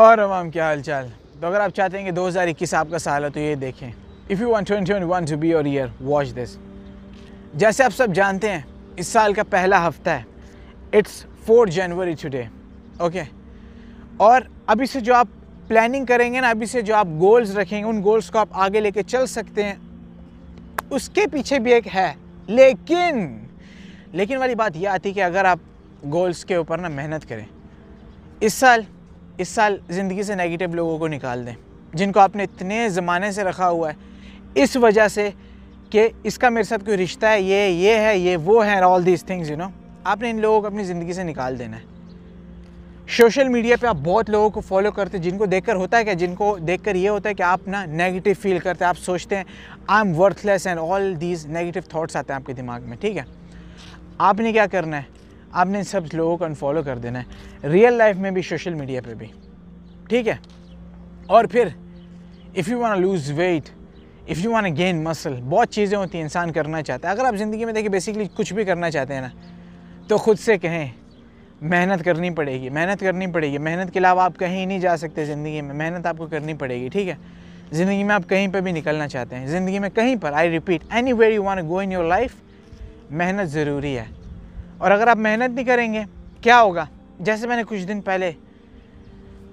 और अवाम क्या हाल चाल तो अगर आप चाहते हैं कि 2021 आपका साल है तो ये देखें if you twenty one to be your year watch this जैसे आप सब जानते हैं इस साल का पहला हफ्ता है it's four January today okay और अभी से जो आप प्लानिंग करेंगे ना अभी से जो आप गोल्स रखेंगे उन गोल्स को आप आगे लेके चल सकते हैं उसके पीछे भी एक है लेकिन लेकिन वाली बात यह आती है कि अगर आप गोल्स के ऊपर ना मेहनत करें इस साल इस साल ज़िंदगी से नेगेटिव लोगों को निकाल दें जिनको आपने इतने ज़माने से रखा हुआ है इस वजह से कि इसका मेरे साथ कोई रिश्ता है ये ये है ये वो है all these things you know आपने इन लोगों को अपनी ज़िंदगी से निकाल देना है सोशल मीडिया पे आप बहुत लोगों को फॉलो करते हैं जिनको देखकर होता है क्या जिनको देखकर ये होता है कि आप ना नेगेटिव फील करते हैं आप सोचते हैं I am worthless and all these negative thoughts आते हैं आपके दिमाग में ठीक है आपने क्या करना है आपने इन सब लोगों को अनफॉलो कर देना है रियल लाइफ में भी सोशल मीडिया पे भी ठीक है और फिर if you want lose weight if you want gain muscle बहुत चीज़ें होती हैं इंसान करना चाहता है अगर आप ज़िंदगी में देखिए बेसिकली कुछ भी करना चाहते हैं ना तो ख़ुद से कहें मेहनत करनी पड़ेगी मेहनत करनी पड़ेगी मेहनत के अलावा आप कहीं नहीं जा सकते ज़िंदगी में मेहनत आपको करनी पड़ेगी ठीक है ज़िंदगी में आप कहीं पर भी निकलना चाहते हैं ज़िंदगी में कहीं पर I repeat anywhere you want go in your life मेहनत ज़रूरी है और अगर आप मेहनत नहीं करेंगे क्या होगा जैसे मैंने कुछ दिन पहले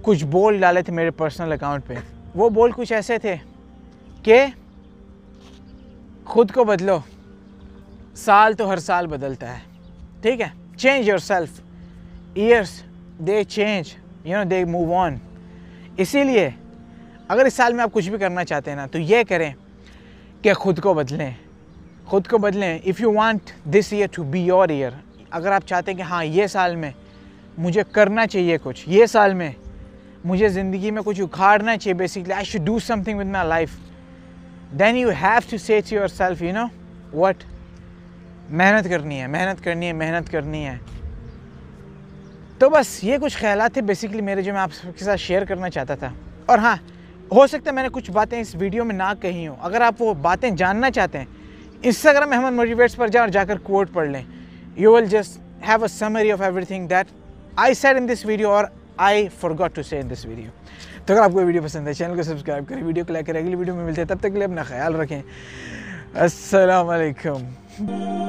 कुछ बोल डाले थे मेरे पर्सनल अकाउंट पे वो बोल कुछ ऐसे थे कि खुद को बदलो साल तो हर साल बदलता है ठीक है change yourself years they change you know they move on इसीलिए अगर इस साल में आप कुछ भी करना चाहते हैं ना तो ये करें कि खुद को बदलें खुद को बदलें if you want this year to be your year अगर आप चाहते हैं कि हाँ ये साल में मुझे करना चाहिए कुछ ये साल में मुझे ज़िंदगी में कुछ उखाड़ना चाहिए basically I should do something with my life then you have to say yourself you know what मेहनत करनी है मेहनत करनी है मेहनत करनी है तो बस ये कुछ ख्याल थे बेसिकली मेरे जो मैं आप सबके साथ शेयर करना चाहता था और हाँ हो सकता है मैंने कुछ बातें इस वीडियो में ना कही हूँ अगर आप वो बातें जानना चाहते हैं इंस्टाग्राम अहमद मोटिवेट्स पर जाएं और जाकर कोट पढ़ लें you will just have a summary of everything that I said in this video or I forgot to say in this video. तो अगर आपको वीडियो पसंद है चैनल को सब्सक्राइब करें वीडियो को लाइक करें अगली वीडियो में मिलते हैं तब तक के लिए अपना ख्याल रखें अस्सलाम